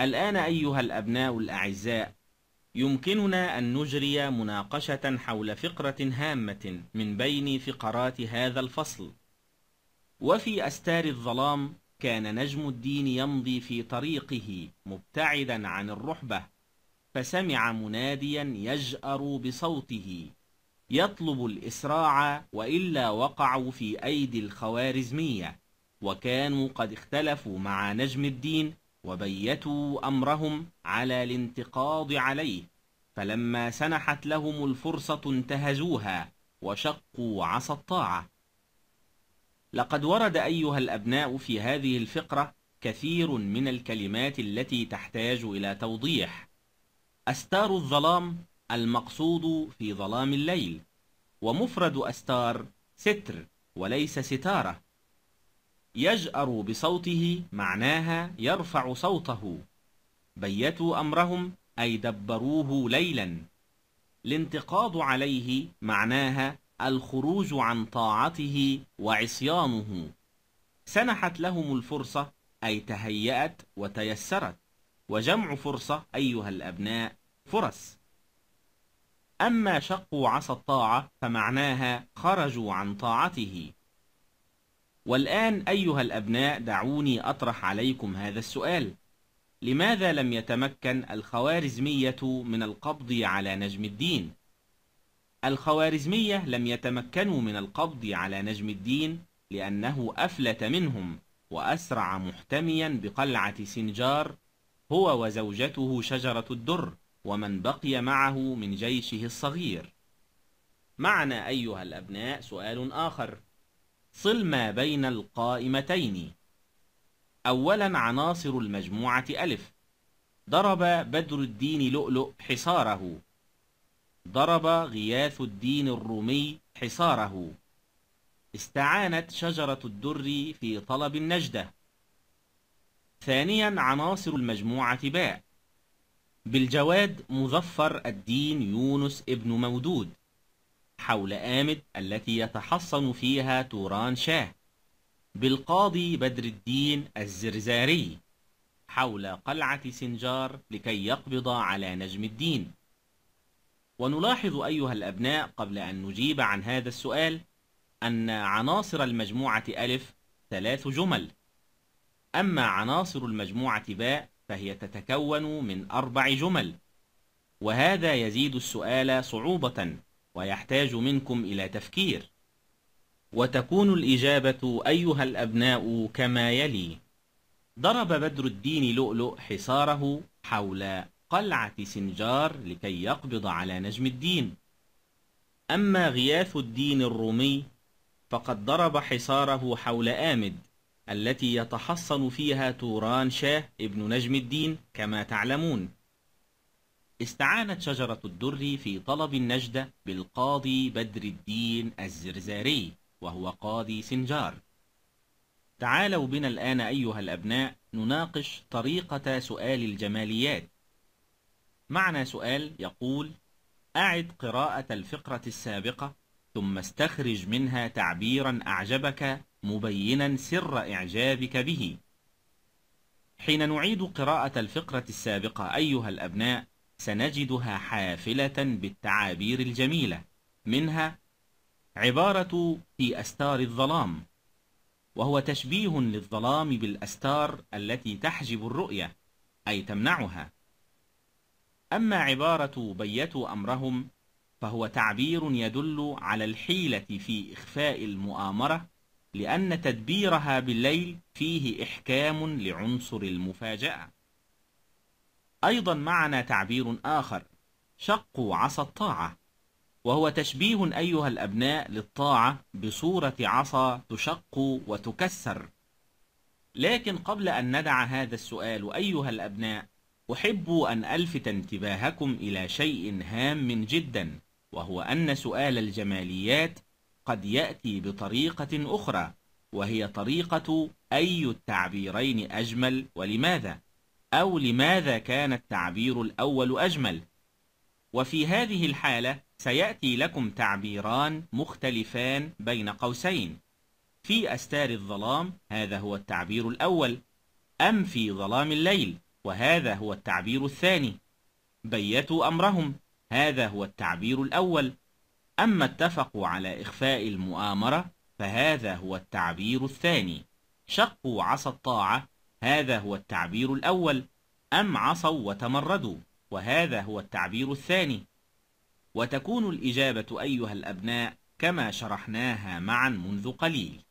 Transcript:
الآن أيها الأبناء الأعزاء يمكننا أن نجري مناقشة حول فقرة هامة من بين فقرات هذا الفصل وفي أستار الظلام كان نجم الدين يمضي في طريقه مبتعدا عن الرحبة فسمع مناديا يجأر بصوته يطلب الإسراع وإلا وقعوا في أيدي الخوارزمية وكانوا قد اختلفوا مع نجم الدين وبيتوا أمرهم على الانتقاض عليه فلما سنحت لهم الفرصة انتهزوها وشقوا عصا الطاعة لقد ورد أيها الأبناء في هذه الفقرة كثير من الكلمات التي تحتاج إلى توضيح أستار الظلام المقصود في ظلام الليل ومفرد أستار ستر وليس ستارة يجأر بصوته معناها يرفع صوته بيتوا أمرهم أي دبروه ليلا الانتقاض عليه معناها الخروج عن طاعته وعصيانه سنحت لهم الفرصة أي تهيأت وتيسرت وجمع فرصة أيها الأبناء فرص أما شقوا عصا الطاعة فمعناها خرجوا عن طاعته والآن أيها الأبناء دعوني أطرح عليكم هذا السؤال لماذا لم يتمكن الخوارزمية من القبض على نجم الدين؟ الخوارزمية لم يتمكنوا من القبض على نجم الدين لأنه أفلت منهم وأسرع محتميا بقلعة سنجار هو وزوجته شجرة الدر ومن بقي معه من جيشه الصغير معنا أيها الأبناء سؤال آخر صل ما بين القائمتين أولا عناصر المجموعة ألف ضرب بدر الدين لؤلؤ حصاره ضرب غياث الدين الرومي حصاره استعانت شجرة الدر في طلب النجدة ثانيا عناصر المجموعة باء بالجواد مظفر الدين يونس ابن مودود حول آمد التي يتحصن فيها توران شاه بالقاضي بدر الدين الزرزاري حول قلعة سنجار لكي يقبض على نجم الدين ونلاحظ أيها الأبناء قبل أن نجيب عن هذا السؤال أن عناصر المجموعة ألف ثلاث جمل أما عناصر المجموعة باء فهي تتكون من أربع جمل وهذا يزيد السؤال صعوبة ويحتاج منكم إلى تفكير وتكون الإجابة أيها الأبناء كما يلي ضرب بدر الدين لؤلؤ حصاره حول قلعة سنجار لكي يقبض على نجم الدين أما غياث الدين الرومي فقد ضرب حصاره حول آمد التي يتحصن فيها توران شاه ابن نجم الدين كما تعلمون استعانت شجرة الدر في طلب النجدة بالقاضي بدر الدين الزرزاري وهو قاضي سنجار تعالوا بنا الآن أيها الأبناء نناقش طريقة سؤال الجماليات معنى سؤال يقول أعد قراءة الفقرة السابقة ثم استخرج منها تعبيرا أعجبك مبينا سر إعجابك به حين نعيد قراءة الفقرة السابقة أيها الأبناء سنجدها حافلة بالتعابير الجميلة منها عبارة في أستار الظلام وهو تشبيه للظلام بالأستار التي تحجب الرؤية أي تمنعها أما عبارة بيتوا أمرهم فهو تعبير يدل على الحيلة في إخفاء المؤامرة لأن تدبيرها بالليل فيه إحكام لعنصر المفاجأة أيضا معنا تعبير آخر شقوا عصا الطاعة وهو تشبيه أيها الأبناء للطاعة بصورة عصا تشق وتكسر لكن قبل أن ندع هذا السؤال أيها الأبناء أحب أن ألفت انتباهكم إلى شيء هام جدا وهو أن سؤال الجماليات قد يأتي بطريقة أخرى وهي طريقة أي التعبيرين أجمل ولماذا؟ أو لماذا كان التعبير الأول أجمل وفي هذه الحالة سيأتي لكم تعبيران مختلفان بين قوسين في أستار الظلام هذا هو التعبير الأول أم في ظلام الليل وهذا هو التعبير الثاني بيتوا أمرهم هذا هو التعبير الأول أما اتفقوا على إخفاء المؤامرة فهذا هو التعبير الثاني شقوا عصا الطاعة هذا هو التعبير الأول أم عصوا وتمردوا وهذا هو التعبير الثاني وتكون الإجابة أيها الأبناء كما شرحناها معا منذ قليل